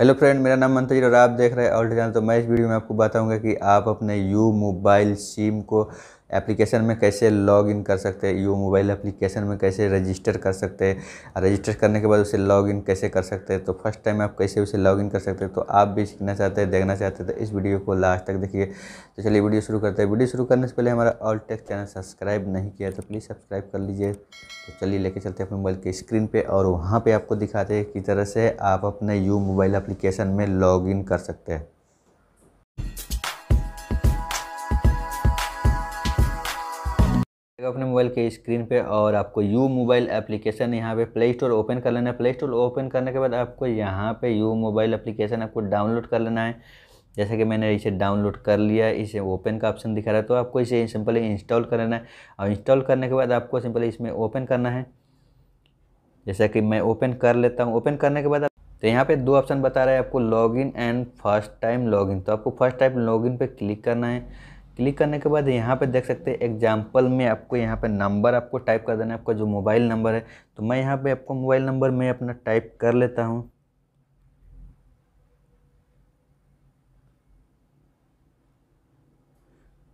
hello friend मेरा नाम मंत्री और आप देख रहे हैं ऑल चैनल तो मैं इस वीडियो में आपको बताऊंगा कि आप अपने यू मोबाइल सिम को एप्लीकेशन में कैसे लॉग इन कर सकते हैं यू मोबाइल एप्लीकेशन में कैसे रजिस्टर कर सकते हैं रजिस्टर करने के बाद उसे लॉग इन कैसे कर सकते हैं तो फर्स्ट टाइम आप कैसे उसे लॉग इन कर सकते हैं तो आप भी सीखना चाहते हैं देखना चाहते हैं तो इस वीडियो को लास्ट तक देखिए तो चलिए वीडियो शुरू करते हैं वीडियो शुरू करने से पहले हमारा ऑल टेक चैनल सब्सक्राइब नहीं किया तो प्लीज़ सब्सक्राइब कर लीजिए तो चलिए लेके चलते हैं अपने मोबाइल के स्क्रीन पर और वहाँ पर आपको दिखाते हैं किस तरह से आप अपने यू मोबाइल एप्लीकेशन में लॉग इन कर सकते हैं जाएगा अपने मोबाइल के स्क्रीन पे और आपको यू मोबाइल एप्लीकेशन यहाँ पे प्ले स्टोर ओपन कर लेना है प्ले स्टोर ओपन करने के बाद आपको यहाँ पे यू मोबाइल एप्लीकेशन आपको डाउनलोड कर लेना है जैसे कि मैंने इसे डाउनलोड कर लिया इसे ओपन का ऑप्शन दिखा रहा है तो आपको इसे सिंपली इंस्टॉल कर लेना है और इंस्टॉल करने के बाद आपको सिंपली इसमें ओपन करना है जैसा कि मैं ओपन कर लेता हूँ ओपन करने के बाद तो यहाँ पे दो ऑप्शन बता रहा है आपको login and first time login तो आपको फर्स्ट टाइम लॉगिन पे क्लिक करना है क्लिक करने के बाद यहाँ पे देख सकते हैं एग्जाम्पल में आपको यहाँ पे नंबर आपको टाइप कर देना है आपका जो मोबाइल नंबर है तो मैं यहाँ पे आपको मोबाइल नंबर में अपना टाइप कर लेता हूँ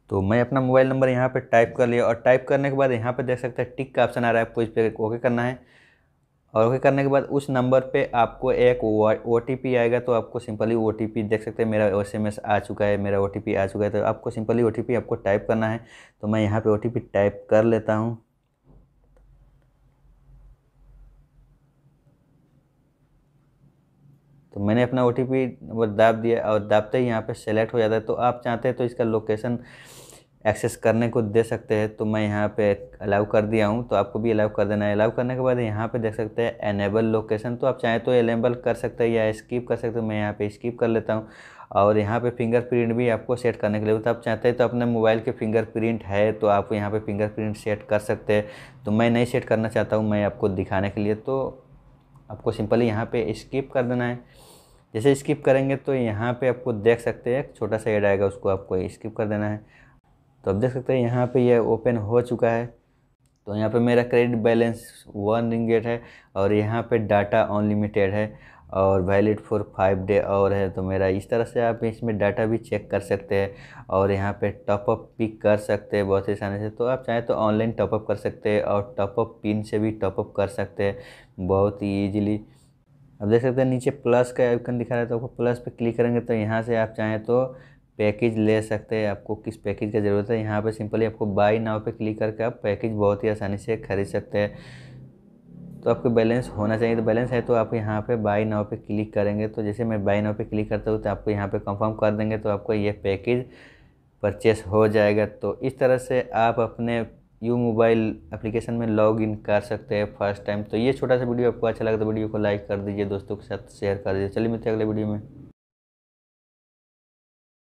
तो मैं अपना मोबाइल नंबर यहाँ पे टाइप कर लिया और टाइप करने के बाद यहाँ पे देख सकते हैं टिक का ऑप्शन आ रहा है आपको इस पर ओके करना है और ओके करने के बाद उस नंबर पे आपको एक ओ टी आएगा तो आपको सिंपली ओ देख सकते हैं मेरा ओ आ चुका है मेरा ओ आ चुका है तो आपको सिंपली ओ आपको टाइप करना है तो मैं यहाँ पे ओ टाइप कर लेता हूँ तो मैंने अपना ओ टी दाब दिया और दाबते ही यहाँ पे सेलेक्ट हो जाता है तो आप चाहते हैं तो इसका लोकेशन एक्सेस करने को दे सकते हैं तो मैं यहाँ पे अलाउ कर दिया हूँ तो आपको भी अलाउ कर देना है अलाउ करने के बाद यहाँ पे देख सकते हैं एनेबल लोकेशन तो आप चाहें तो एनेबल कर सकते हैं या स्किप कर सकते हो मैं यहाँ पे स्किप कर लेता हूँ और यहाँ पे फिंगरप्रिंट भी आपको सेट करने के लिए तो आप चाहते हैं तो अपने मोबाइल के फिंगरप्रिंट है तो आप यहाँ फिंगर फिंगरप्रिंट सेट कर सकते हैं तो मैं नहीं सेट करना चाहता हूँ मैं आपको दिखाने के लिए तो आपको सिंपली यहाँ पर स्किप कर देना है जैसे स्किप करेंगे तो यहाँ पर आपको देख सकते हैं एक छोटा सा एड आएगा उसको आपको स्किप कर देना है तो आप देख सकते हैं यहाँ पे ये यह ओपन हो चुका है तो यहाँ पे मेरा क्रेडिट बैलेंस वन रिंगेट है और यहाँ पे डाटा अनलिमिटेड है और वैलिड फॉर फाइव डे और है तो मेरा इस तरह से आप इसमें डाटा भी चेक कर सकते हैं और यहाँ पे टॉपअप भी कर सकते हैं बहुत ही आसानी से तो आप चाहें तो ऑनलाइन टॉपअप कर सकते हैं और टॉपअप पिन से भी टॉपअप कर सकते हैं बहुत ही ईजिली अब देख सकते हैं नीचे प्लस का आइकन दिखा रहा है तो आपको प्लस पे क्लिक करेंगे तो यहाँ से आप चाहें तो पैकेज ले सकते हैं आपको किस पैकेज की ज़रूरत है यहाँ पे सिंपली आपको बाई नाव पे क्लिक करके आप पैकेज बहुत ही आसानी से खरीद सकते हैं तो आपको बैलेंस होना चाहिए तो बैलेंस है तो आप यहाँ पे बाई नाव पे क्लिक करेंगे तो जैसे मैं बाई नाव पे क्लिक करता हूँ तो आपको यहाँ पे कंफर्म कर देंगे तो आपको ये पैकेज परचेस हो जाएगा तो इस तरह से आप अपने यू मोबाइल एप्लीकेशन में लॉग इन कर सकते हैं फर्स्ट टाइम तो ये छोटा सा वीडियो आपको अच्छा लगा तो वीडियो को लाइक कर दीजिए दोस्तों के साथ शेयर कर दीजिए चलिए मिलते अगले वीडियो में